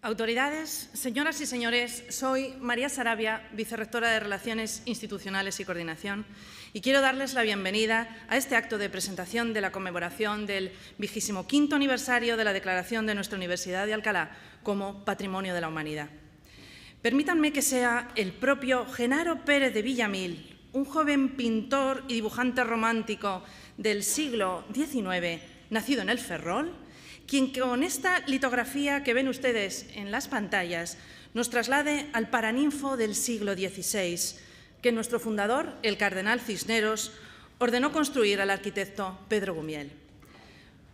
Autoridades, señoras y señores, soy María Sarabia, vicerrectora de Relaciones Institucionales y Coordinación, y quiero darles la bienvenida a este acto de presentación de la conmemoración del vigésimo quinto aniversario de la declaración de nuestra Universidad de Alcalá como Patrimonio de la Humanidad. Permítanme que sea el propio Genaro Pérez de Villamil, un joven pintor y dibujante romántico del siglo XIX, nacido en el Ferrol, quien con esta litografía que ven ustedes en las pantallas nos traslade al paraninfo del siglo XVI, que nuestro fundador, el cardenal Cisneros, ordenó construir al arquitecto Pedro Gumiel.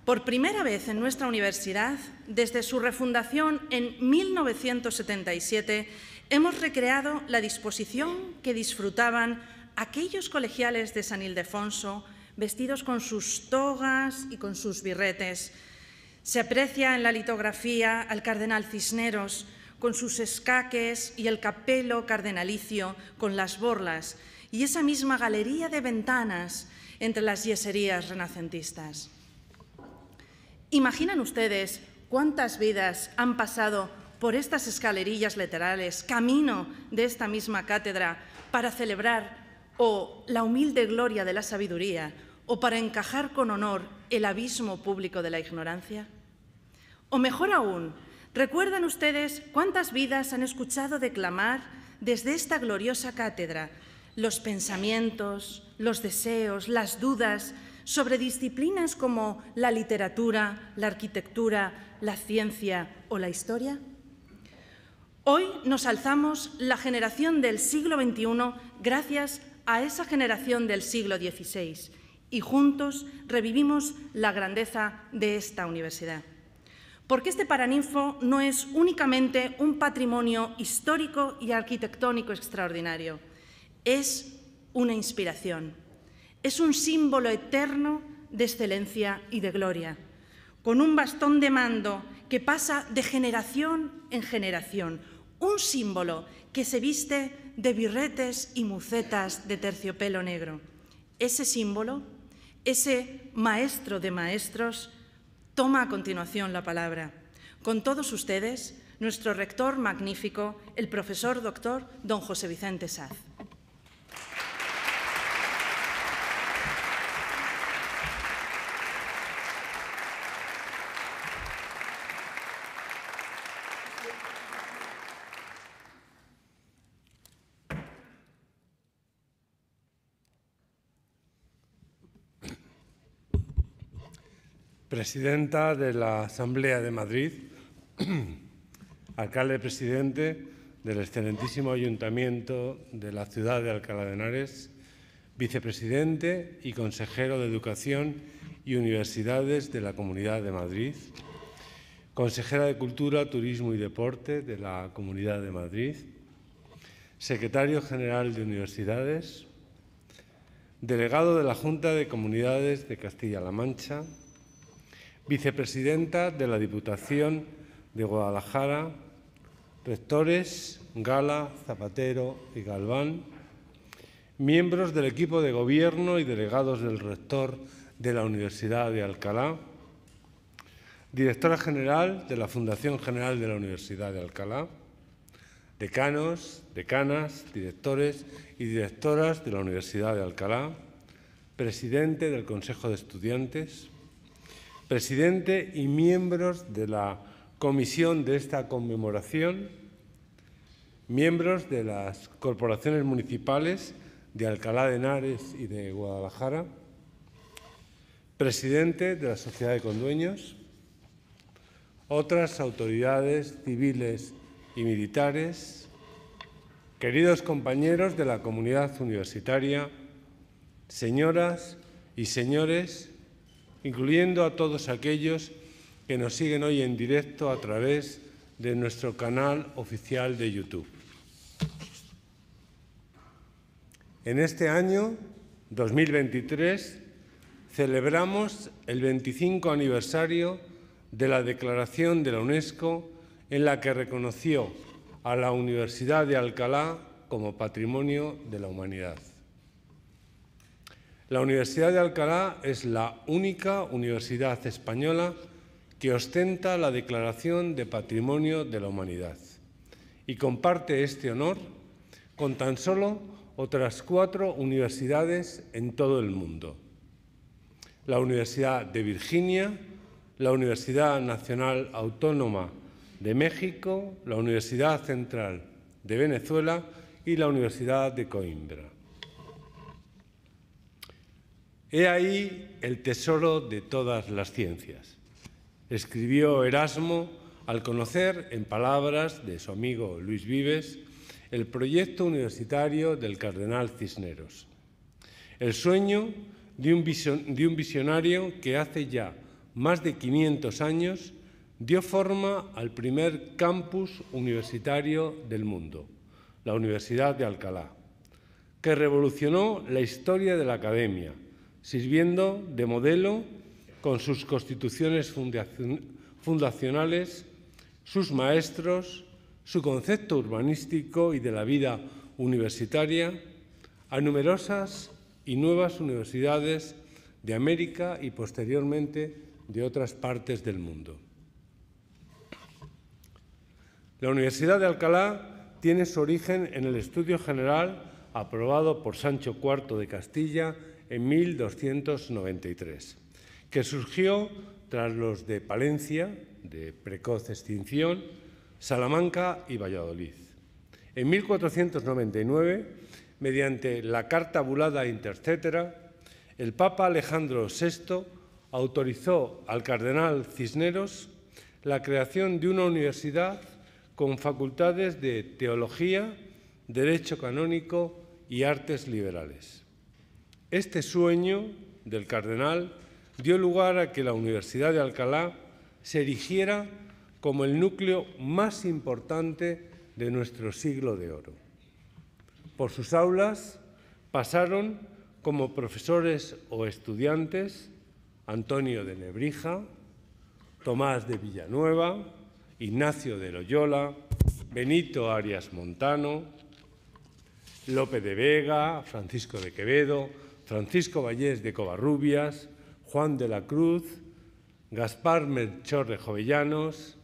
Por primera vez en nuestra universidad, desde su refundación en 1977, hemos recreado la disposición que disfrutaban aquellos colegiales de San Ildefonso vestidos con sus togas y con sus birretes, se aprecia en la litografía al cardenal Cisneros con sus escaques y el capelo cardenalicio con las borlas y esa misma galería de ventanas entre las yeserías renacentistas. ¿Imaginan ustedes cuántas vidas han pasado por estas escalerillas laterales, camino de esta misma cátedra, para celebrar o la humilde gloria de la sabiduría o para encajar con honor el abismo público de la ignorancia? O mejor aún, ¿recuerdan ustedes cuántas vidas han escuchado declamar desde esta gloriosa cátedra los pensamientos, los deseos, las dudas sobre disciplinas como la literatura, la arquitectura, la ciencia o la historia? Hoy nos alzamos la generación del siglo XXI gracias a esa generación del siglo XVI y juntos revivimos la grandeza de esta universidad porque este Paraninfo no es únicamente un patrimonio histórico y arquitectónico extraordinario, es una inspiración, es un símbolo eterno de excelencia y de gloria, con un bastón de mando que pasa de generación en generación, un símbolo que se viste de birretes y mucetas de terciopelo negro. Ese símbolo, ese maestro de maestros, toma a continuación la palabra. Con todos ustedes, nuestro rector magnífico, el profesor doctor don José Vicente Saz. presidenta de la Asamblea de Madrid, alcalde presidente del excelentísimo Ayuntamiento de la ciudad de Alcalá de Henares, vicepresidente y consejero de Educación y Universidades de la Comunidad de Madrid, consejera de Cultura, Turismo y Deporte de la Comunidad de Madrid, secretario general de Universidades, delegado de la Junta de Comunidades de Castilla-La Mancha, vicepresidenta de la Diputación de Guadalajara, rectores Gala, Zapatero y Galván, miembros del equipo de gobierno y delegados del rector de la Universidad de Alcalá, directora general de la Fundación General de la Universidad de Alcalá, decanos, decanas, directores y directoras de la Universidad de Alcalá, presidente del Consejo de Estudiantes, presidente y miembros de la comisión de esta conmemoración, miembros de las corporaciones municipales de Alcalá de Henares y de Guadalajara, presidente de la Sociedad de Condueños, otras autoridades civiles y militares, queridos compañeros de la comunidad universitaria, señoras y señores incluyendo a todos aquellos que nos siguen hoy en directo a través de nuestro canal oficial de YouTube. En este año 2023 celebramos el 25 aniversario de la declaración de la UNESCO en la que reconoció a la Universidad de Alcalá como Patrimonio de la Humanidad. La Universidad de Alcalá es la única universidad española que ostenta la Declaración de Patrimonio de la Humanidad y comparte este honor con tan solo otras cuatro universidades en todo el mundo. La Universidad de Virginia, la Universidad Nacional Autónoma de México, la Universidad Central de Venezuela y la Universidad de Coimbra. He ahí el tesoro de todas las ciencias, escribió Erasmo al conocer, en palabras de su amigo Luis Vives, el proyecto universitario del cardenal Cisneros. El sueño de un, visionario que hace ya más de 500 años dio forma al primer campus universitario del mundo, la Universidad de Alcalá, que revolucionó la historia de la academia sirviendo de modelo con sus constituciones fundacionales, sus maestros, su concepto urbanístico y de la vida universitaria, a numerosas y nuevas universidades de América y posteriormente de otras partes del mundo. La Universidad de Alcalá tiene su origen en el estudio general aprobado por Sancho IV de Castilla en 1293, que surgió tras los de Palencia, de precoz extinción, Salamanca y Valladolid. En 1499, mediante la Carta Bulada Intercetera, el Papa Alejandro VI autorizó al cardenal Cisneros la creación de una universidad con facultades de teología, derecho canónico y artes liberales. Este sueño del cardenal dio lugar a que la Universidad de Alcalá se erigiera como el núcleo más importante de nuestro siglo de oro. Por sus aulas pasaron como profesores o estudiantes Antonio de Nebrija, Tomás de Villanueva, Ignacio de Loyola, Benito Arias Montano, Lope de Vega, Francisco de Quevedo, Francisco Vallés de Covarrubias, Juan de la Cruz, Gaspar Melchor de Jovellanos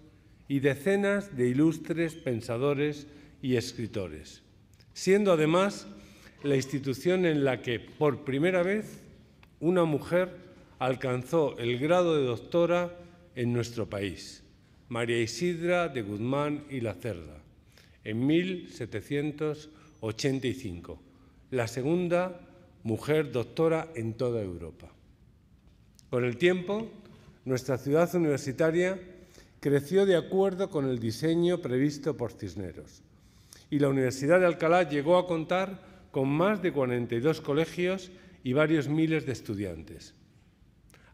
y decenas de ilustres pensadores y escritores, siendo además la institución en la que por primera vez una mujer alcanzó el grado de doctora en nuestro país, María Isidra de Guzmán y Lacerda, en 1785, la segunda mujer doctora en toda Europa. Con el tiempo, nuestra ciudad universitaria creció de acuerdo con el diseño previsto por Cisneros y la Universidad de Alcalá llegó a contar con más de 42 colegios y varios miles de estudiantes,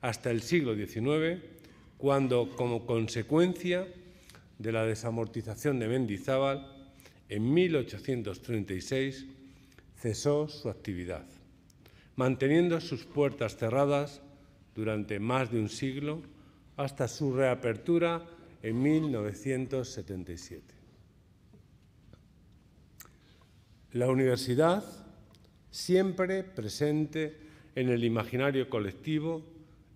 hasta el siglo XIX, cuando, como consecuencia de la desamortización de Mendizábal, en 1836 cesó su actividad manteniendo sus puertas cerradas durante más de un siglo hasta su reapertura en 1977. La universidad, siempre presente en el imaginario colectivo,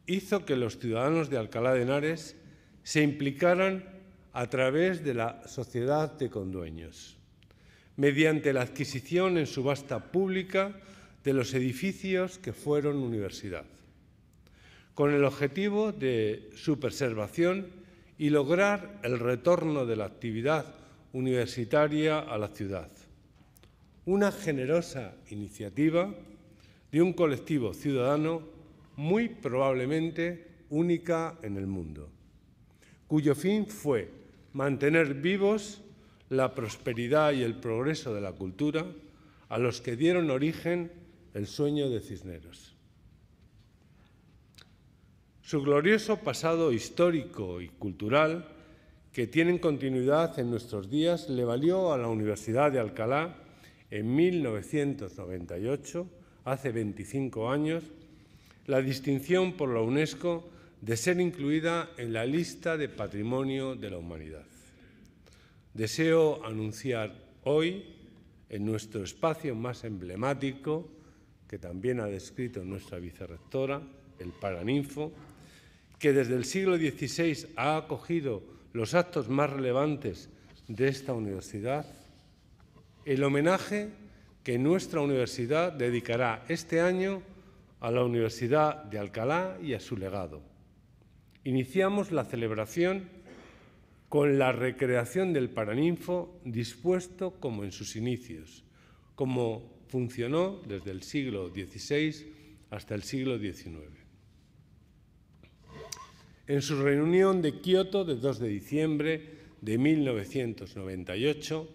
hizo que los ciudadanos de Alcalá de Henares se implicaran a través de la sociedad de condueños, mediante la adquisición en subasta pública de los edificios que fueron universidad, con el objetivo de su preservación y lograr el retorno de la actividad universitaria a la ciudad. Una generosa iniciativa de un colectivo ciudadano muy probablemente única en el mundo, cuyo fin fue mantener vivos la prosperidad y el progreso de la cultura a los que dieron origen el sueño de Cisneros. Su glorioso pasado histórico y cultural, que tienen continuidad en nuestros días, le valió a la Universidad de Alcalá en 1998, hace 25 años, la distinción por la UNESCO de ser incluida en la lista de patrimonio de la humanidad. Deseo anunciar hoy, en nuestro espacio más emblemático, que también ha descrito nuestra vicerrectora, el Paraninfo, que desde el siglo XVI ha acogido los actos más relevantes de esta universidad, el homenaje que nuestra universidad dedicará este año a la Universidad de Alcalá y a su legado. Iniciamos la celebración con la recreación del Paraninfo dispuesto como en sus inicios como funcionó desde el siglo XVI hasta el siglo XIX. En su reunión de Kioto de 2 de diciembre de 1998,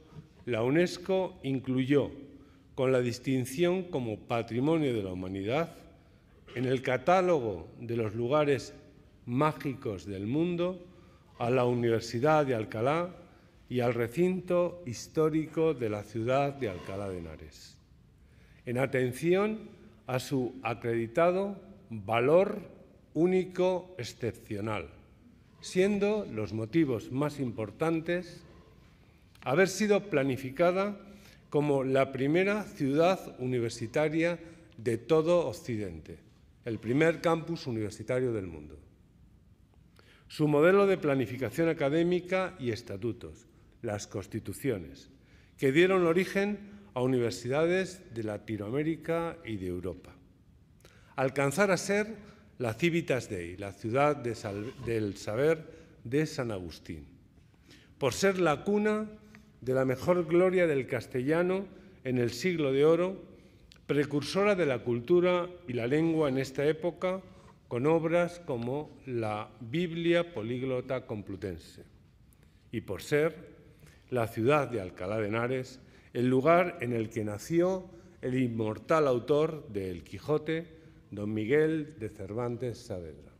la UNESCO incluyó con la distinción como Patrimonio de la Humanidad en el catálogo de los lugares mágicos del mundo a la Universidad de Alcalá y al recinto histórico de la ciudad de Alcalá de Henares, en atención a su acreditado valor único excepcional, siendo los motivos más importantes haber sido planificada como la primera ciudad universitaria de todo Occidente, el primer campus universitario del mundo. Su modelo de planificación académica y estatutos, las constituciones, que dieron origen a universidades de Latinoamérica y de Europa. Alcanzar a ser la Civitas Dei, la ciudad del saber de San Agustín, por ser la cuna de la mejor gloria del castellano en el siglo de oro, precursora de la cultura y la lengua en esta época, con obras como la Biblia Políglota Complutense, y por ser la ciudad de Alcalá de Henares, el lugar en el que nació el inmortal autor de El Quijote, don Miguel de Cervantes Saavedra.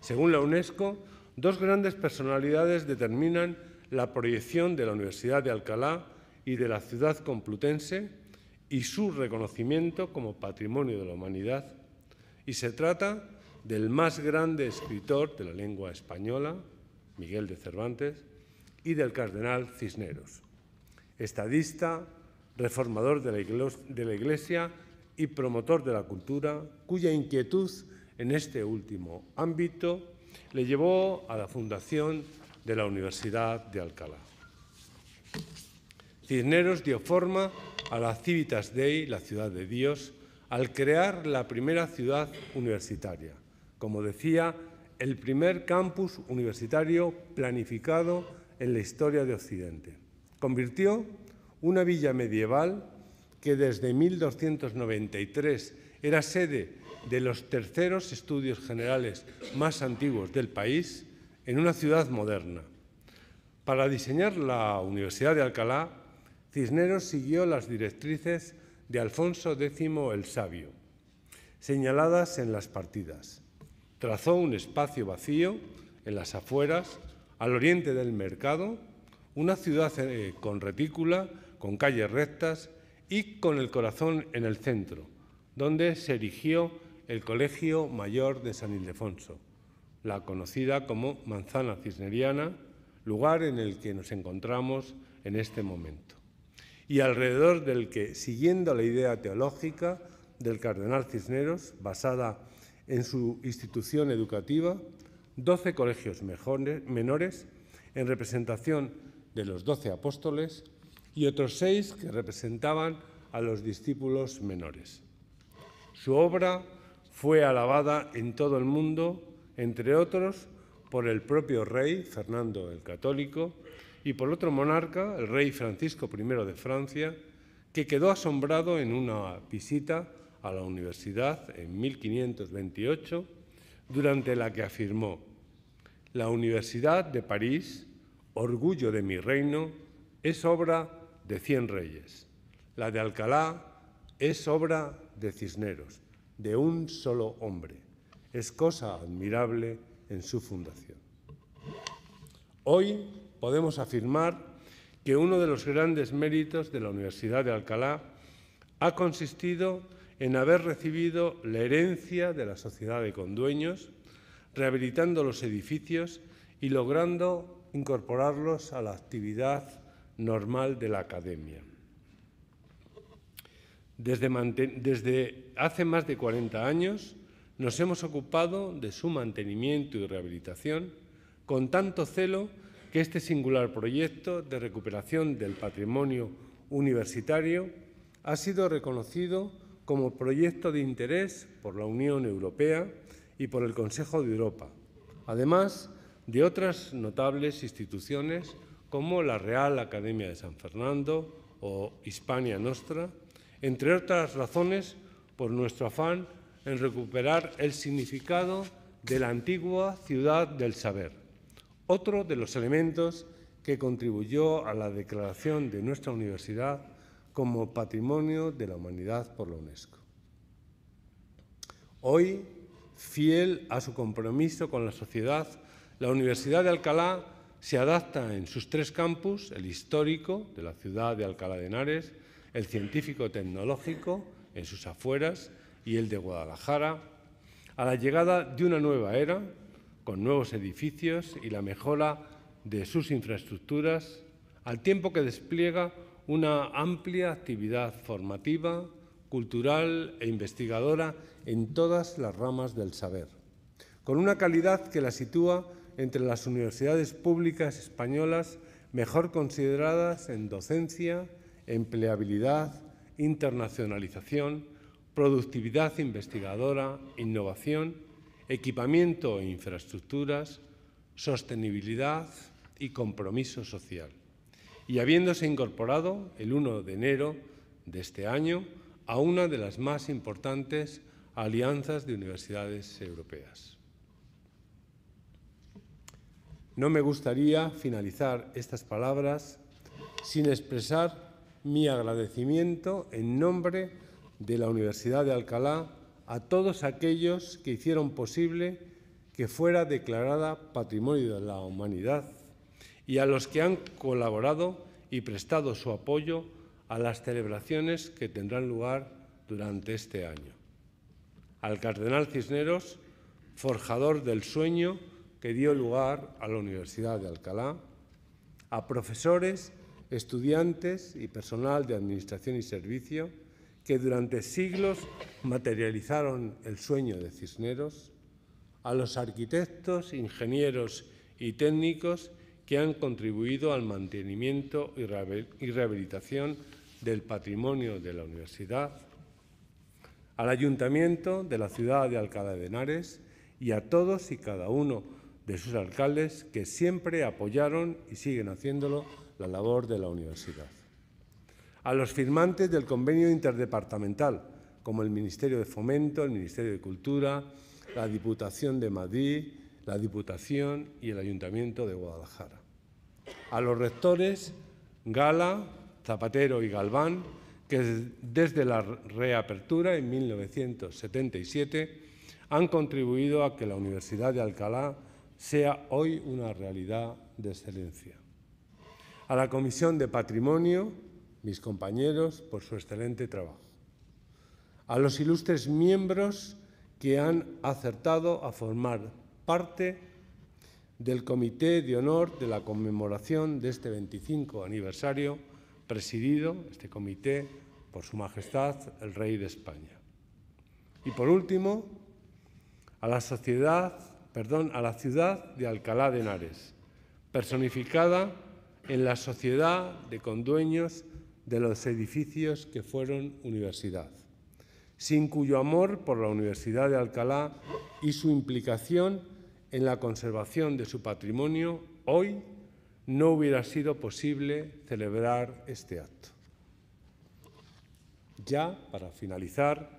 Según la UNESCO, dos grandes personalidades determinan la proyección de la Universidad de Alcalá y de la ciudad complutense y su reconocimiento como patrimonio de la humanidad. Y se trata del más grande escritor de la lengua española, Miguel de Cervantes, y del cardenal Cisneros, estadista, reformador de la Iglesia y promotor de la cultura, cuya inquietud en este último ámbito le llevó a la fundación de la Universidad de Alcalá. Cisneros dio forma a la Civitas Dei, la ciudad de Dios, al crear la primera ciudad universitaria, como decía, el primer campus universitario planificado en la historia de Occidente. Convirtió una villa medieval que desde 1293 era sede de los terceros estudios generales más antiguos del país en una ciudad moderna. Para diseñar la Universidad de Alcalá, Cisneros siguió las directrices de Alfonso X el Sabio, señaladas en las partidas. Trazó un espacio vacío en las afueras al oriente del mercado, una ciudad eh, con retícula, con calles rectas y con el corazón en el centro, donde se erigió el Colegio Mayor de San Ildefonso, la conocida como Manzana Cisneriana, lugar en el que nos encontramos en este momento, y alrededor del que, siguiendo la idea teológica del cardenal Cisneros, basada en su institución educativa, 12 colegios menores en representación de los 12 apóstoles y otros seis que representaban a los discípulos menores. Su obra fue alabada en todo el mundo, entre otros por el propio rey Fernando el Católico y por otro monarca, el rey Francisco I de Francia, que quedó asombrado en una visita a la universidad en 1528 durante la que afirmó, la Universidad de París, orgullo de mi reino, es obra de cien reyes. La de Alcalá es obra de Cisneros, de un solo hombre. Es cosa admirable en su fundación. Hoy podemos afirmar que uno de los grandes méritos de la Universidad de Alcalá ha consistido en en haber recibido la herencia de la sociedad de condueños, rehabilitando los edificios y logrando incorporarlos a la actividad normal de la academia. Desde, desde hace más de 40 años nos hemos ocupado de su mantenimiento y rehabilitación con tanto celo que este singular proyecto de recuperación del patrimonio universitario ha sido reconocido como proyecto de interés por la Unión Europea y por el Consejo de Europa, además de otras notables instituciones como la Real Academia de San Fernando o Hispania Nostra, entre otras razones por nuestro afán en recuperar el significado de la antigua ciudad del saber, otro de los elementos que contribuyó a la declaración de nuestra universidad como Patrimonio de la Humanidad por la UNESCO. Hoy, fiel a su compromiso con la sociedad, la Universidad de Alcalá se adapta en sus tres campus, el histórico de la ciudad de Alcalá de Henares, el científico tecnológico en sus afueras y el de Guadalajara, a la llegada de una nueva era, con nuevos edificios y la mejora de sus infraestructuras, al tiempo que despliega una amplia actividad formativa, cultural e investigadora en todas las ramas del saber, con una calidad que la sitúa entre las universidades públicas españolas mejor consideradas en docencia, empleabilidad, internacionalización, productividad investigadora, innovación, equipamiento e infraestructuras, sostenibilidad y compromiso social y habiéndose incorporado el 1 de enero de este año a una de las más importantes alianzas de universidades europeas. No me gustaría finalizar estas palabras sin expresar mi agradecimiento en nombre de la Universidad de Alcalá a todos aquellos que hicieron posible que fuera declarada Patrimonio de la Humanidad y a los que han colaborado y prestado su apoyo a las celebraciones que tendrán lugar durante este año. Al cardenal Cisneros, forjador del sueño que dio lugar a la Universidad de Alcalá, a profesores, estudiantes y personal de administración y servicio que durante siglos materializaron el sueño de Cisneros, a los arquitectos, ingenieros y técnicos que han contribuido al mantenimiento y rehabilitación del patrimonio de la universidad, al ayuntamiento de la ciudad de Alcalá de Henares y a todos y cada uno de sus alcaldes que siempre apoyaron y siguen haciéndolo la labor de la universidad. A los firmantes del convenio interdepartamental, como el Ministerio de Fomento, el Ministerio de Cultura, la Diputación de Madrid, la Diputación y el Ayuntamiento de Guadalajara a los rectores Gala, Zapatero y Galván, que desde la reapertura en 1977 han contribuido a que la Universidad de Alcalá sea hoy una realidad de excelencia. A la Comisión de Patrimonio, mis compañeros, por su excelente trabajo. A los ilustres miembros que han acertado a formar parte del Comité de Honor de la Conmemoración de este 25 aniversario, presidido este comité por Su Majestad el Rey de España. Y por último, a la sociedad, perdón, a la ciudad de Alcalá de Henares, personificada en la sociedad de condueños de los edificios que fueron universidad, sin cuyo amor por la Universidad de Alcalá y su implicación en la conservación de su patrimonio, hoy no hubiera sido posible celebrar este acto. Ya, para finalizar,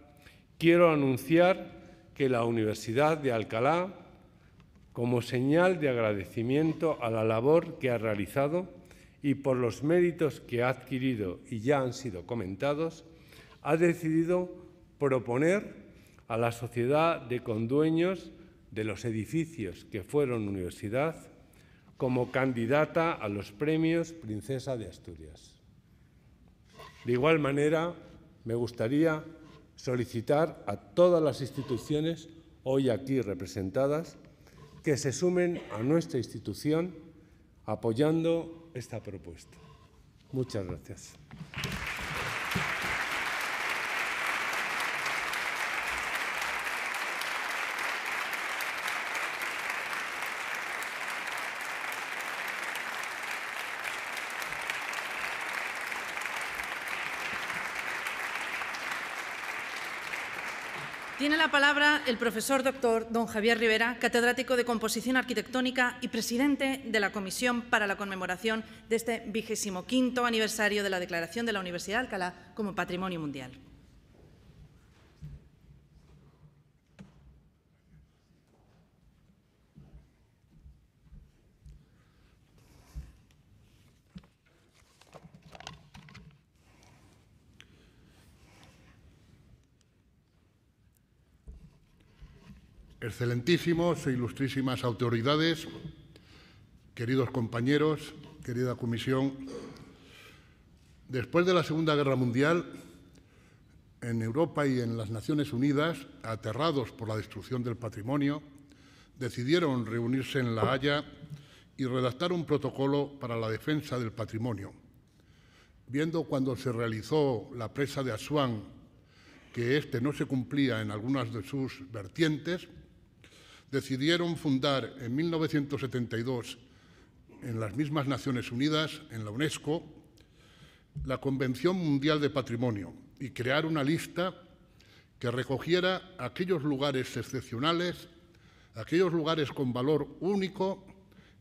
quiero anunciar que la Universidad de Alcalá, como señal de agradecimiento a la labor que ha realizado y por los méritos que ha adquirido y ya han sido comentados, ha decidido proponer a la sociedad de condueños de los edificios que fueron universidad como candidata a los premios Princesa de Asturias. De igual manera, me gustaría solicitar a todas las instituciones hoy aquí representadas que se sumen a nuestra institución apoyando esta propuesta. Muchas gracias. Tiene la palabra el profesor doctor don Javier Rivera, catedrático de Composición Arquitectónica y presidente de la Comisión para la Conmemoración de este vigésimo quinto aniversario de la Declaración de la Universidad de Alcalá como Patrimonio Mundial. Excelentísimos e ilustrísimas autoridades, queridos compañeros, querida comisión, después de la Segunda Guerra Mundial, en Europa y en las Naciones Unidas, aterrados por la destrucción del patrimonio, decidieron reunirse en La Haya y redactar un protocolo para la defensa del patrimonio. Viendo cuando se realizó la presa de Asuán que este no se cumplía en algunas de sus vertientes, decidieron fundar en 1972 en las mismas Naciones Unidas, en la UNESCO, la Convención Mundial de Patrimonio y crear una lista que recogiera aquellos lugares excepcionales, aquellos lugares con valor único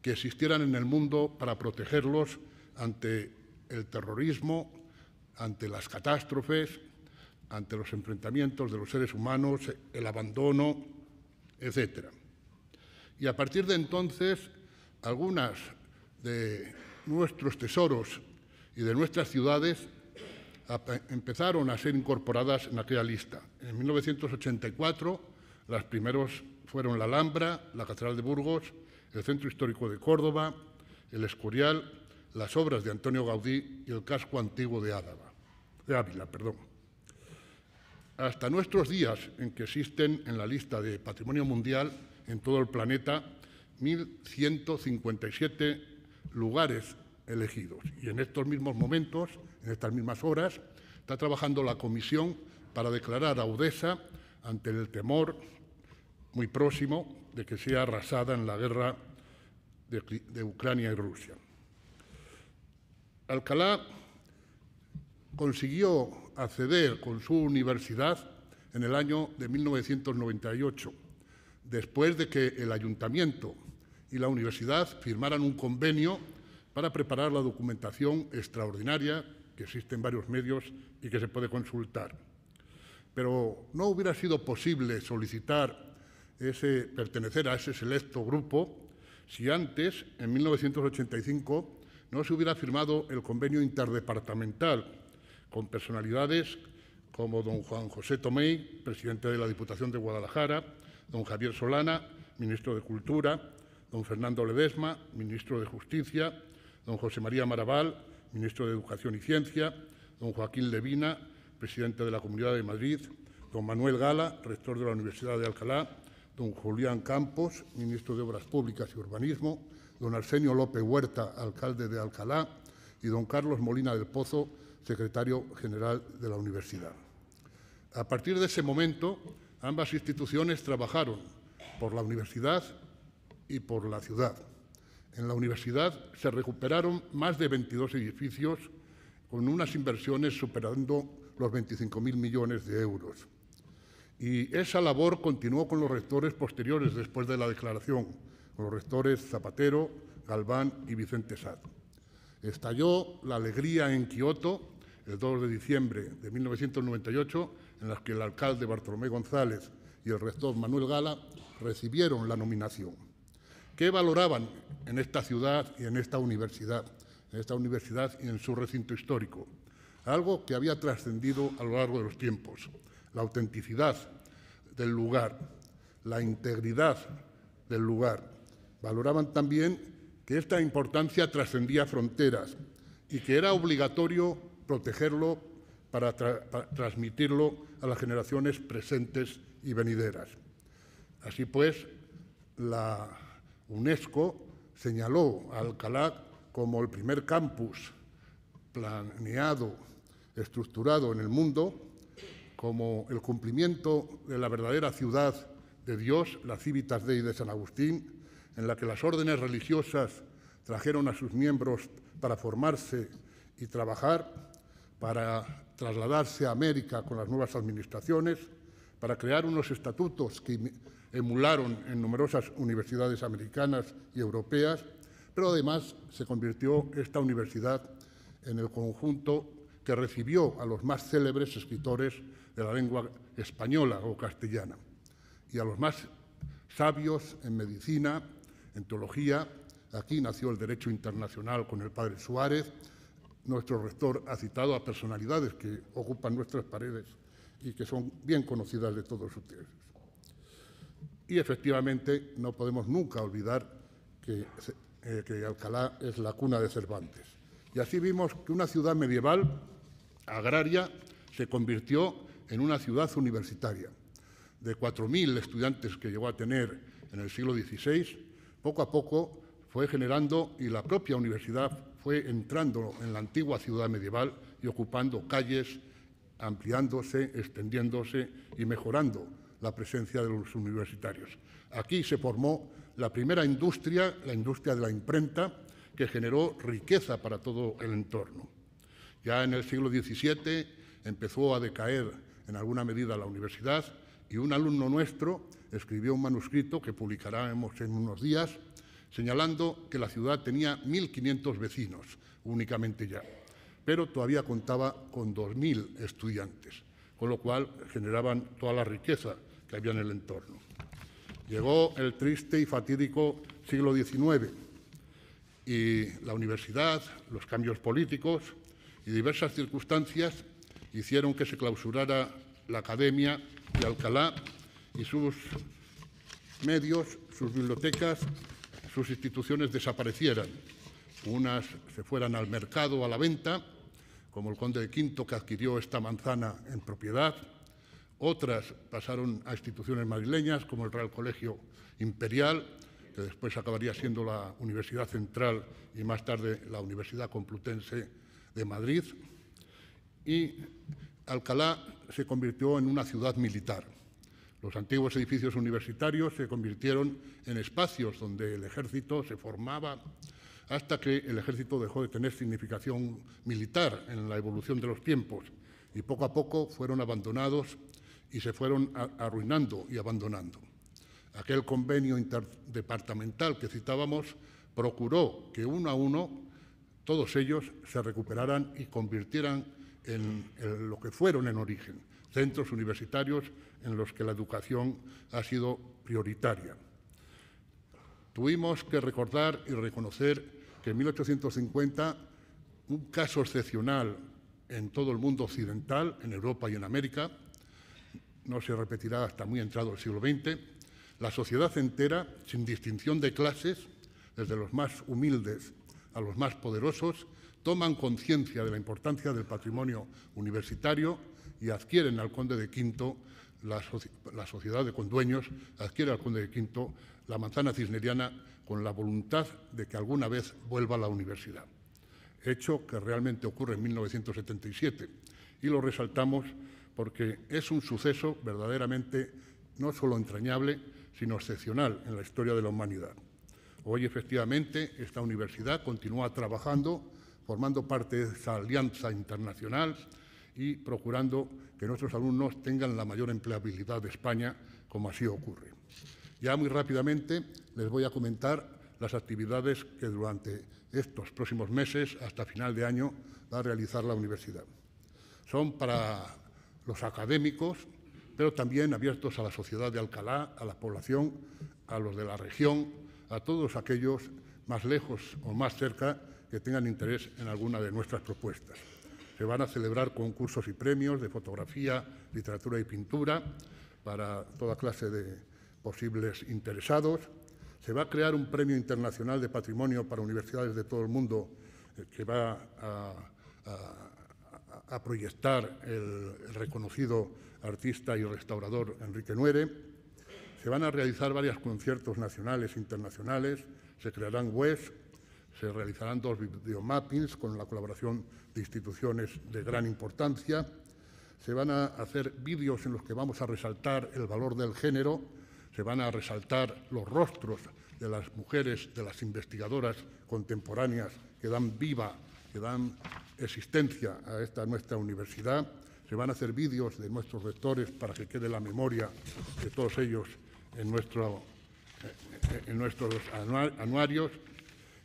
que existieran en el mundo para protegerlos ante el terrorismo, ante las catástrofes, ante los enfrentamientos de los seres humanos, el abandono, etcétera. Y a partir de entonces, algunas de nuestros tesoros y de nuestras ciudades empezaron a ser incorporadas en aquella lista. En 1984, las primeros fueron la Alhambra, la Catedral de Burgos, el Centro Histórico de Córdoba, el Escorial, las obras de Antonio Gaudí y el casco antiguo de Ávila. De Ávila perdón. Hasta nuestros días, en que existen en la lista de Patrimonio Mundial en todo el planeta 1.157 lugares elegidos. Y en estos mismos momentos, en estas mismas horas, está trabajando la Comisión para declarar a Odessa ante el temor muy próximo de que sea arrasada en la guerra de, de Ucrania y Rusia. Alcalá consiguió acceder con su universidad en el año de 1998 después de que el ayuntamiento y la universidad firmaran un convenio para preparar la documentación extraordinaria que existe en varios medios y que se puede consultar. Pero no hubiera sido posible solicitar ese, pertenecer a ese selecto grupo si antes, en 1985, no se hubiera firmado el convenio interdepartamental con personalidades como don Juan José Tomei, presidente de la Diputación de Guadalajara, don Javier Solana, ministro de Cultura, don Fernando Ledesma, ministro de Justicia, don José María Maraval, ministro de Educación y Ciencia, don Joaquín Levina, presidente de la Comunidad de Madrid, don Manuel Gala, rector de la Universidad de Alcalá, don Julián Campos, ministro de Obras Públicas y Urbanismo, don Arsenio López Huerta, alcalde de Alcalá, y don Carlos Molina del Pozo, secretario general de la Universidad. A partir de ese momento, ambas instituciones trabajaron por la universidad y por la ciudad. En la universidad se recuperaron más de 22 edificios con unas inversiones superando los 25.000 millones de euros. Y esa labor continuó con los rectores posteriores después de la declaración, con los rectores Zapatero, Galván y Vicente Sad. Estalló la alegría en Kioto el 2 de diciembre de 1998 en las que el alcalde Bartolomé González y el rector Manuel Gala recibieron la nominación. ¿Qué valoraban en esta ciudad y en esta universidad? En esta universidad y en su recinto histórico. Algo que había trascendido a lo largo de los tiempos. La autenticidad del lugar, la integridad del lugar. Valoraban también que esta importancia trascendía fronteras y que era obligatorio protegerlo para, transmitirlo a las generaciones presentes y venideras. Así pues, la UNESCO señaló a Alcalá como el primer campus planeado, estructurado en el mundo, como el cumplimiento de la verdadera ciudad de Dios, la Civitas Dei de San Agustín, en la que las órdenes religiosas trajeron a sus miembros para formarse y trabajar, para trasladarse a América con las nuevas administraciones para crear unos estatutos que emularon en numerosas universidades americanas y europeas, pero además se convirtió esta universidad en el conjunto que recibió a los más célebres escritores de la lengua española o castellana y a los más sabios en medicina, en teología. Aquí nació el derecho internacional con el padre Suárez, nuestro rector ha citado a personalidades que ocupan nuestras paredes y que son bien conocidas de todos ustedes. Y efectivamente no podemos nunca olvidar que, eh, que Alcalá es la cuna de Cervantes. Y así vimos que una ciudad medieval, agraria, se convirtió en una ciudad universitaria. De 4.000 estudiantes que llegó a tener en el siglo XVI, poco a poco fue generando y la propia universidad fue entrando en la antigua ciudad medieval y ocupando calles, ampliándose, extendiéndose y mejorando la presencia de los universitarios. Aquí se formó la primera industria, la industria de la imprenta, que generó riqueza para todo el entorno. Ya en el siglo XVII empezó a decaer en alguna medida la universidad y un alumno nuestro escribió un manuscrito que publicaremos en unos días señalando que la ciudad tenía 1.500 vecinos únicamente ya, pero todavía contaba con 2.000 estudiantes, con lo cual generaban toda la riqueza que había en el entorno. Llegó el triste y fatídico siglo XIX y la universidad, los cambios políticos y diversas circunstancias hicieron que se clausurara la Academia de Alcalá y sus medios, sus bibliotecas sus instituciones desaparecieran. Unas se fueran al mercado a la venta, como el conde de Quinto que adquirió esta manzana en propiedad. Otras pasaron a instituciones madrileñas, como el Real Colegio Imperial, que después acabaría siendo la Universidad Central y más tarde la Universidad Complutense de Madrid. Y Alcalá se convirtió en una ciudad militar. Los antiguos edificios universitarios se convirtieron en espacios donde el ejército se formaba hasta que el ejército dejó de tener significación militar en la evolución de los tiempos y poco a poco fueron abandonados y se fueron arruinando y abandonando. Aquel convenio interdepartamental que citábamos procuró que uno a uno todos ellos se recuperaran y convirtieran en, lo que fueron en origen, centros universitarios en los que la educación ha sido prioritaria. Tuvimos que recordar y reconocer que en 1850 un caso excepcional en todo el mundo occidental, en Europa y en América, no se repetirá hasta muy entrado el siglo XX, la sociedad entera, sin distinción de clases, desde los más humildes a los más poderosos, toman conciencia de la importancia del patrimonio universitario y adquieren al conde de Quinto la, sociedad de condueños adquiere al conde de Quinto la manzana cisneriana con la voluntad de que alguna vez vuelva a la universidad, hecho que realmente ocurre en 1977. Y lo resaltamos porque es un suceso verdaderamente no solo entrañable, sino excepcional en la historia de la humanidad. Hoy, efectivamente, esta universidad continúa trabajando, formando parte de esa alianza internacional y procurando que nuestros alumnos tengan la mayor empleabilidad de España, como así ocurre. Ya muy rápidamente les voy a comentar las actividades que durante estos próximos meses, hasta final de año, va a realizar la universidad. Son para los académicos, pero también abiertos a la sociedad de Alcalá, a la población, a los de la región, a todos aquellos más lejos o más cerca que tengan interés en alguna de nuestras propuestas se van a celebrar concursos y premios de fotografía, literatura y pintura para toda clase de posibles interesados. Se va a crear un premio internacional de patrimonio para universidades de todo el mundo eh, que va a, proyectar el, el reconocido artista y restaurador Enrique Nuere. Se van a realizar varios conciertos nacionales e internacionales, se crearán webs, se realizarán dos videomappings con la colaboración de instituciones de gran importancia. Se van a hacer vídeos en los que vamos a resaltar el valor del género, se van a resaltar los rostros de las mujeres, de las investigadoras contemporáneas que dan viva, que dan existencia a esta nuestra universidad. Se van a hacer vídeos de nuestros rectores para que quede la memoria de todos ellos en, nuestro, en nuestros anuarios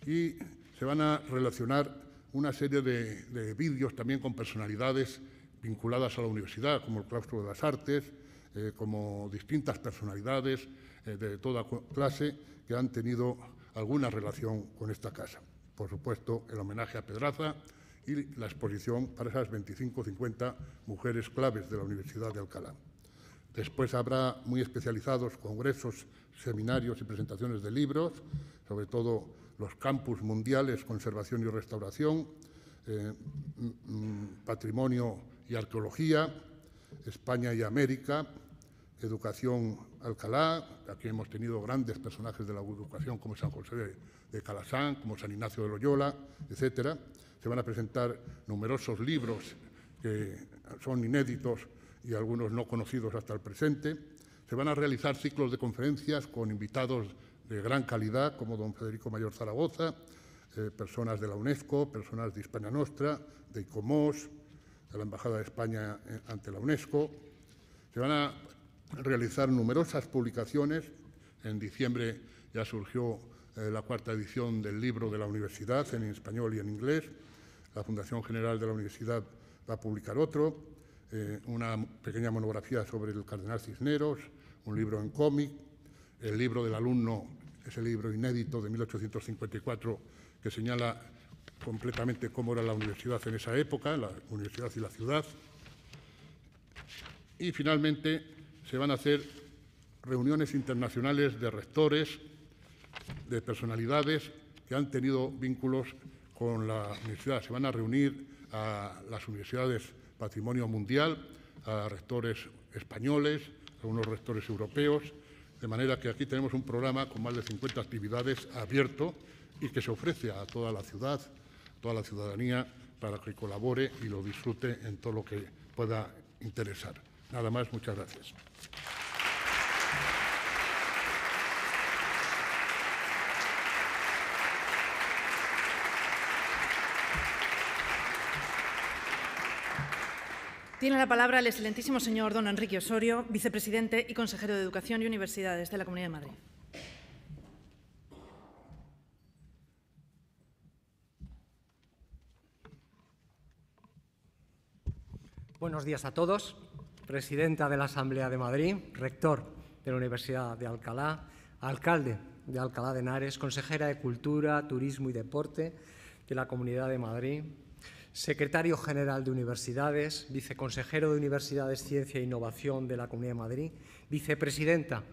y se van a relacionar una serie de, vídeos también con personalidades vinculadas a la universidad, como el claustro de las artes, eh, como distintas personalidades eh, de toda clase que han tenido alguna relación con esta casa. Por supuesto, el homenaje a Pedraza y la exposición para esas 25-50 o mujeres claves de la Universidad de Alcalá. Después habrá muy especializados congresos, seminarios y presentaciones de libros, sobre todo los campus mundiales Conservación y Restauración, eh, mm, Patrimonio y Arqueología, España y América, Educación Alcalá, aquí hemos tenido grandes personajes de la educación como San José de, Calasán, como San Ignacio de Loyola, etcétera. Se van a presentar numerosos libros que son inéditos y algunos no conocidos hasta el presente. Se van a realizar ciclos de conferencias con invitados de gran calidad, como don Federico Mayor Zaragoza, eh, personas de la UNESCO, personas de Hispania Nostra, de ICOMOS, de la Embajada de España eh, ante la UNESCO. Se van a realizar numerosas publicaciones. En diciembre ya surgió eh, la cuarta edición del libro de la universidad en español y en inglés. La Fundación General de la Universidad va a publicar otro, una pequeña monografía sobre el cardenal Cisneros, un libro en cómic, el libro del alumno ese libro inédito de 1854 que señala completamente cómo era la universidad en esa época, la universidad y la ciudad. Y finalmente se van a hacer reuniones internacionales de rectores, de personalidades que han tenido vínculos con la universidad. Se van a reunir a las universidades patrimonio mundial, a rectores españoles, a unos rectores europeos, de manera que aquí tenemos un programa con más de 50 actividades abierto y que se ofrece a toda la ciudad, a toda la ciudadanía, para que colabore y lo disfrute en todo lo que pueda interesar. Nada más, muchas gracias. Tiene la palabra el excelentísimo señor don Enrique Osorio, vicepresidente y consejero de Educación y Universidades de la Comunidad de Madrid. Buenos días a todos. Presidenta de la Asamblea de Madrid, rector de la Universidad de Alcalá, alcalde de Alcalá de Henares, consejera de Cultura, Turismo y Deporte de la Comunidad de Madrid, secretario general de Universidades, viceconsejero de Universidades, Ciencia e Innovación de la Comunidad de Madrid, vicepresidenta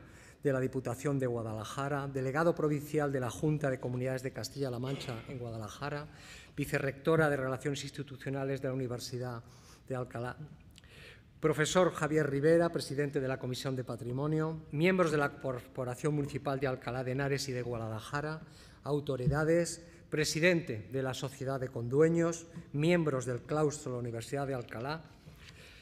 de la Diputación de Guadalajara, delegado provincial de la Junta de Comunidades de Castilla-La Mancha en Guadalajara, vicerrectora de Relaciones Institucionales de la Universidad de Alcalá, profesor Javier Rivera, presidente de la Comisión de Patrimonio, miembros de la Corporación Municipal de Alcalá de Henares y de Guadalajara, autoridades, presidente de la Sociedad de Condueños, miembros del claustro de la Universidad de Alcalá,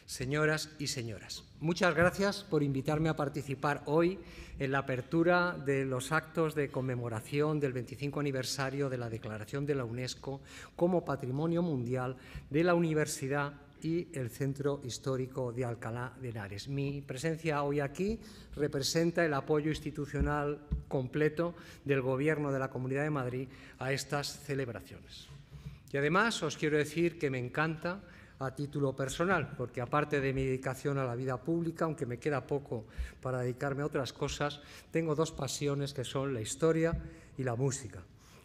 señoras y señoras. Muchas gracias por invitarme a participar hoy en la apertura de los actos de conmemoración del 25 aniversario de la Declaración de la UNESCO como Patrimonio Mundial de la Universidad y el Centro Histórico de Alcalá de Henares. Mi presencia hoy aquí representa el apoyo institucional completo del Gobierno de la Comunidad de Madrid a estas celebraciones. Y además os quiero decir que me encanta a título personal, porque aparte de mi dedicación a la vida pública, aunque me queda poco para dedicarme a otras cosas, tengo dos pasiones que son la historia y la música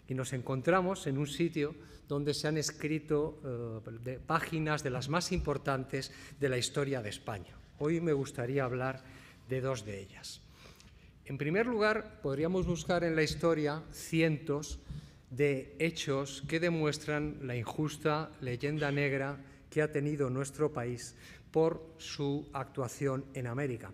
y nos encontramos en un sitio donde se han escrito eh, páginas de las más importantes de la historia de España. Hoy me gustaría hablar de dos de ellas. En primer lugar, podríamos buscar en la historia cientos de hechos que demuestran la injusta leyenda negra que ha tenido nuestro país por su actuación en América.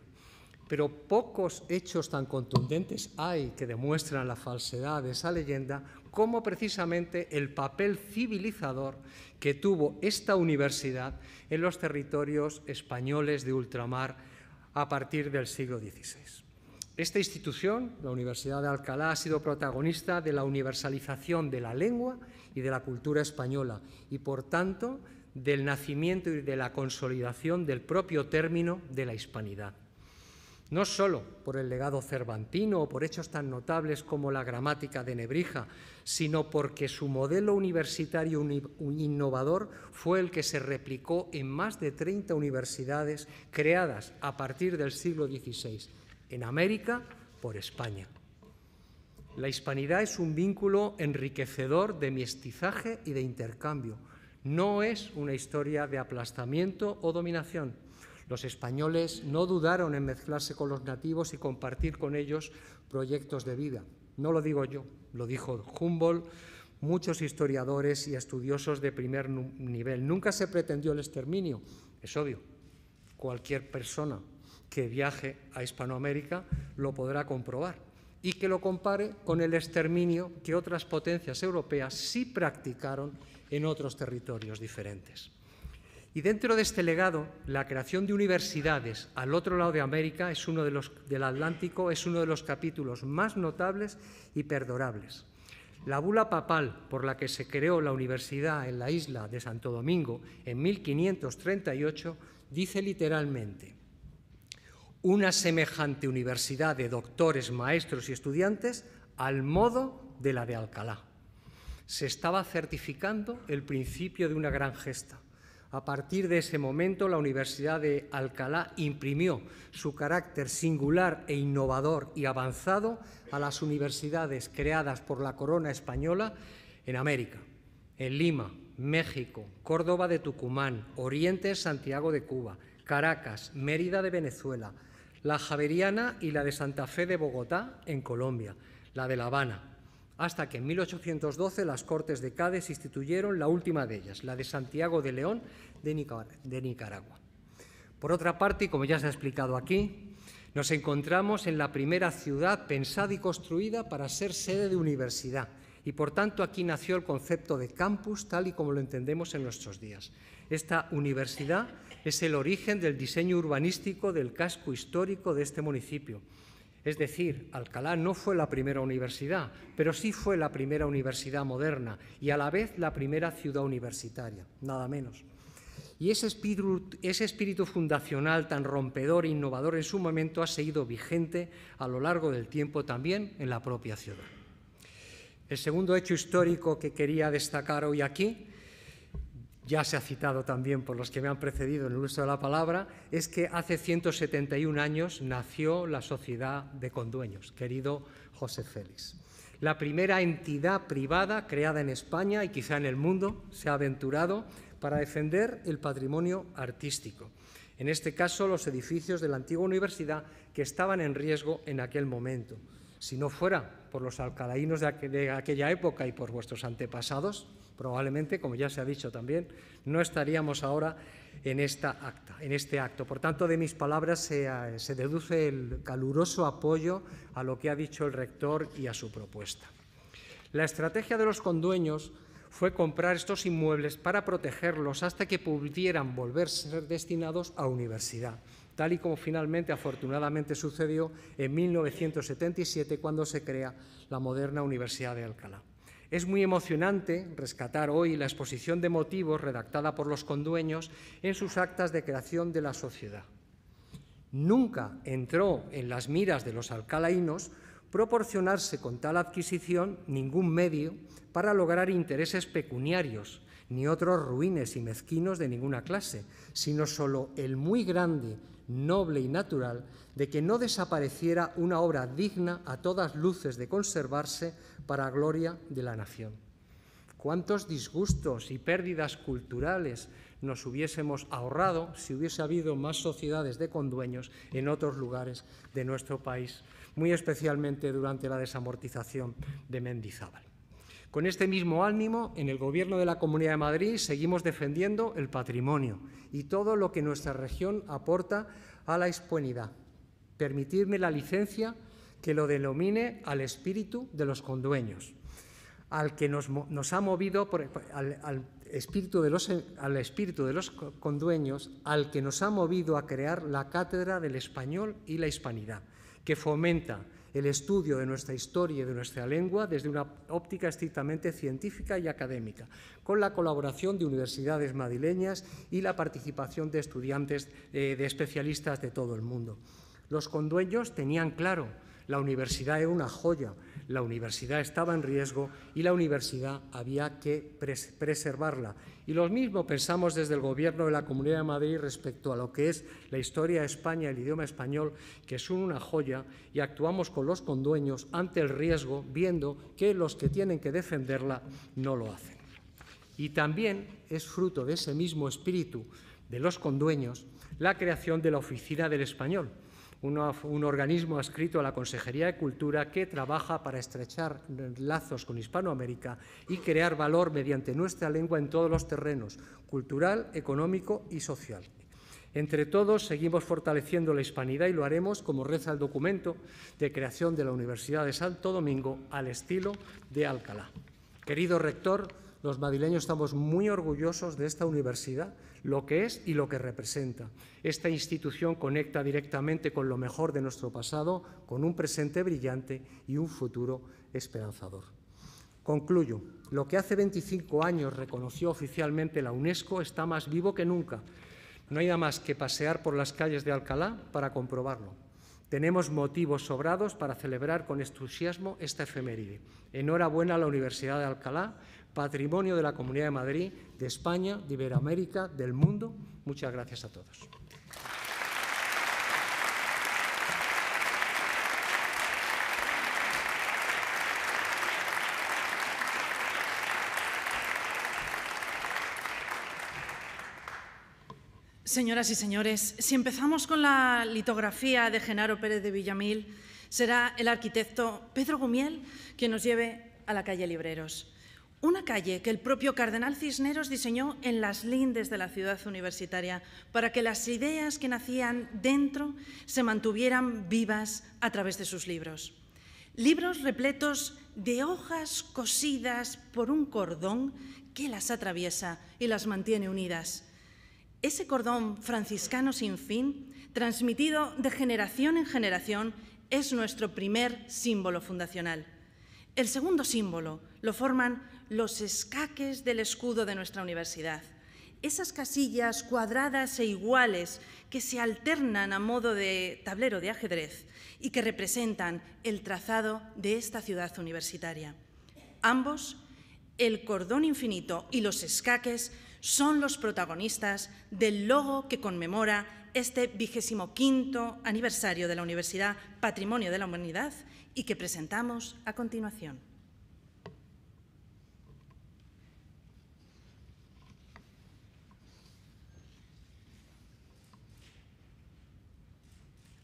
Pero pocos hechos tan contundentes hay que demuestran la falsedad de esa leyenda como precisamente el papel civilizador que tuvo esta universidad en los territorios españoles de ultramar a partir del siglo XVI. Esta institución, la Universidad de Alcalá, ha sido protagonista de la universalización de la lengua y de la cultura española y, por tanto, del nacimiento y de la consolidación del propio término de la hispanidad no solo por el legado cervantino o por hechos tan notables como la gramática de Nebrija, sino porque su modelo universitario innovador fue el que se replicó en más de 30 universidades creadas a partir del siglo XVI, en América por España. La hispanidad es un vínculo enriquecedor de mestizaje y de intercambio. No es una historia de aplastamiento o dominación los españoles no dudaron en mezclarse con los nativos y compartir con ellos proyectos de vida. No lo digo yo, lo dijo Humboldt, muchos historiadores y estudiosos de primer nivel. Nunca se pretendió el exterminio, es obvio. Cualquier persona que viaje a Hispanoamérica lo podrá comprobar y que lo compare con el exterminio que otras potencias europeas sí practicaron en otros territorios diferentes. Y dentro de este legado, la creación de universidades al otro lado de América, es uno del Atlántico, es uno de los capítulos más notables y perdorables. La bula papal por la que se creó la universidad en la isla de Santo Domingo en 1538 dice literalmente, una semejante universidad de doctores, maestros y estudiantes al modo de la de Alcalá. Se estaba certificando el principio de una gran gesta a partir de ese momento, la Universidad de Alcalá imprimió su carácter singular e innovador y avanzado a las universidades creadas por la corona española en América, en Lima, México, Córdoba de Tucumán, Oriente Santiago de Cuba, Caracas, Mérida de Venezuela, la Javeriana y la de Santa Fe de Bogotá en Colombia, la de La Habana, hasta que en 1812 las Cortes de Cádiz instituyeron la última de ellas, la de Santiago de León de Nicaragua. Por otra parte, y como ya se ha explicado aquí, nos encontramos en la primera ciudad pensada y construida para ser sede de universidad, y por tanto aquí nació el concepto de campus tal y como lo entendemos en nuestros días. Esta universidad es el origen del diseño urbanístico del casco histórico de este municipio es decir, Alcalá no fue la primera universidad, pero sí fue la primera universidad moderna y a la vez la primera ciudad universitaria, nada menos. Y ese espíritu, fundacional tan rompedor e innovador en su momento ha seguido vigente a lo largo del tiempo también en la propia ciudad. El segundo hecho histórico que quería destacar hoy aquí ya se ha citado también por los que me han precedido en el uso de la palabra, es que hace 171 años nació la Sociedad de Condueños, querido José Félix. La primera entidad privada creada en España y quizá en el mundo se ha aventurado para defender el patrimonio artístico. En este caso, los edificios de la antigua universidad que estaban en riesgo en aquel momento. Si no fuera por los alcalainos de aquella época y por vuestros antepasados, probablemente, como ya se ha dicho también, no estaríamos ahora en esta acta, en este acto. Por tanto, de mis palabras se, eh, se deduce el caluroso apoyo a lo que ha dicho el rector y a su propuesta. La estrategia de los condueños fue comprar estos inmuebles para protegerlos hasta que pudieran volver a ser destinados a universidad, tal y como finalmente afortunadamente sucedió en 1977 cuando se crea la moderna Universidad de Alcalá. Es muy emocionante rescatar hoy la exposición de motivos redactada por los condueños en sus actas de creación de la sociedad. Nunca entró en las miras de los alcalainos proporcionarse con tal adquisición ningún medio para lograr intereses pecuniarios, ni otros ruines y mezquinos de ninguna clase, sino solo el muy grande, noble y natural de que no desapareciera una obra digna a todas luces de conservarse para gloria de la nación. ¿Cuántos disgustos y pérdidas culturales nos hubiésemos ahorrado si hubiese habido más sociedades de condueños en otros lugares de nuestro país, muy especialmente durante la desamortización de Mendizábal? Con este mismo ánimo, en el Gobierno de la Comunidad de Madrid seguimos defendiendo el patrimonio y todo lo que nuestra región aporta a la hispanidad. Permitirme la licencia que lo denomine al espíritu de los condueños, al que nos, ha movido al, espíritu de los, al espíritu de los condueños, al que nos ha movido a crear la cátedra del español y la hispanidad, que fomenta el estudio de nuestra historia y de nuestra lengua desde una óptica estrictamente científica y académica, con la colaboración de universidades madrileñas y la participación de estudiantes, eh, de especialistas de todo el mundo. Los condueños tenían claro la universidad era una joya, la universidad estaba en riesgo y la universidad había que preservarla. Y lo mismo pensamos desde el Gobierno de la Comunidad de Madrid respecto a lo que es la historia de España, el idioma español, que es una joya, y actuamos con los condueños ante el riesgo, viendo que los que tienen que defenderla no lo hacen. Y también es fruto de ese mismo espíritu de los condueños la creación de la Oficina del Español, un organismo adscrito a la Consejería de Cultura que trabaja para estrechar lazos con Hispanoamérica y crear valor mediante nuestra lengua en todos los terrenos, cultural, económico y social. Entre todos seguimos fortaleciendo la hispanidad y lo haremos como reza el documento de creación de la Universidad de Santo Domingo al estilo de Alcalá. Querido rector, los madrileños estamos muy orgullosos de esta universidad lo que es y lo que representa. Esta institución conecta directamente con lo mejor de nuestro pasado, con un presente brillante y un futuro esperanzador. Concluyo. Lo que hace 25 años reconoció oficialmente la UNESCO está más vivo que nunca. No hay nada más que pasear por las calles de Alcalá para comprobarlo. Tenemos motivos sobrados para celebrar con entusiasmo esta efeméride. Enhorabuena a la Universidad de Alcalá, patrimonio de la Comunidad de Madrid, de España, de Iberoamérica, del mundo. Muchas gracias a todos. Señoras y señores, si empezamos con la litografía de Genaro Pérez de Villamil, será el arquitecto Pedro Gumiel quien nos lleve a la calle Libreros. Una calle que el propio cardenal Cisneros diseñó en las lindes de la ciudad universitaria para que las ideas que nacían dentro se mantuvieran vivas a través de sus libros. Libros repletos de hojas cosidas por un cordón que las atraviesa y las mantiene unidas ese cordón franciscano sin fin, transmitido de generación en generación, es nuestro primer símbolo fundacional. El segundo símbolo lo forman los escaques del escudo de nuestra universidad, esas casillas cuadradas e iguales que se alternan a modo de tablero de ajedrez y que representan el trazado de esta ciudad universitaria. Ambos, el cordón infinito y los escaques, son los protagonistas del logo que conmemora este 25 quinto aniversario de la Universidad Patrimonio de la Humanidad y que presentamos a continuación.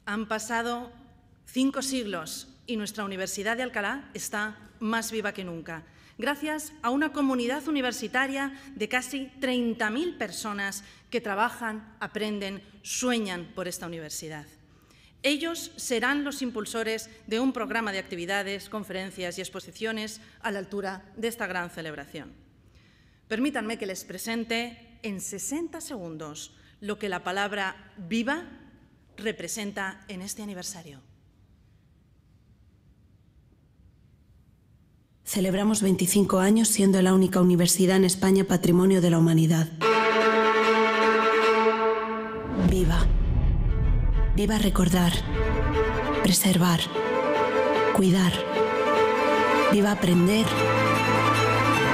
Han pasado cinco siglos y nuestra Universidad de Alcalá está más viva que nunca gracias a una comunidad universitaria de casi 30.000 personas que trabajan, aprenden, sueñan por esta universidad. Ellos serán los impulsores de un programa de actividades, conferencias y exposiciones a la altura de esta gran celebración. Permítanme que les presente en 60 segundos lo que la palabra viva representa en este aniversario. Celebramos 25 años siendo la única universidad en España patrimonio de la humanidad. Viva. Viva recordar. Preservar. Cuidar. Viva aprender.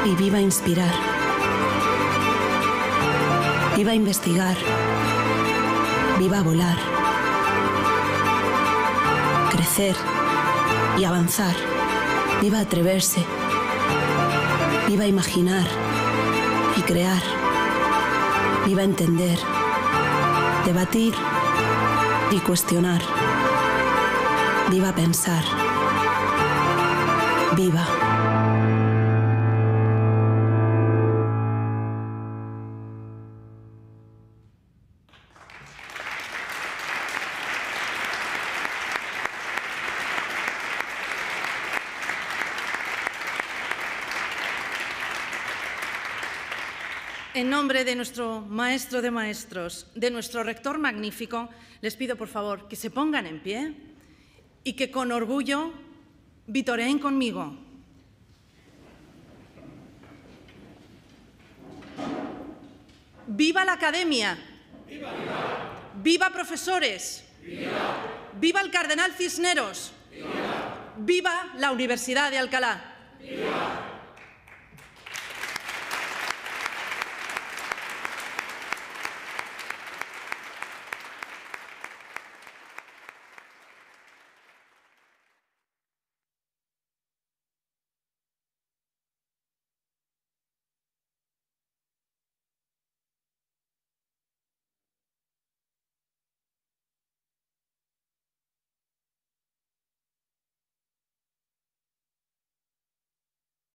Y viva inspirar. Viva investigar. Viva volar. Crecer y avanzar Iba a atreverse. Iba a imaginar y crear. Iba a entender, debatir y cuestionar. Viva a pensar. Viva. nombre de nuestro maestro de maestros, de nuestro rector magnífico, les pido por favor que se pongan en pie y que con orgullo vitoreen conmigo. ¡Viva la academia! ¡Viva! ¡Viva profesores! ¡Viva! el cardenal Cisneros! ¡Viva! la Universidad de Alcalá! ¡Viva!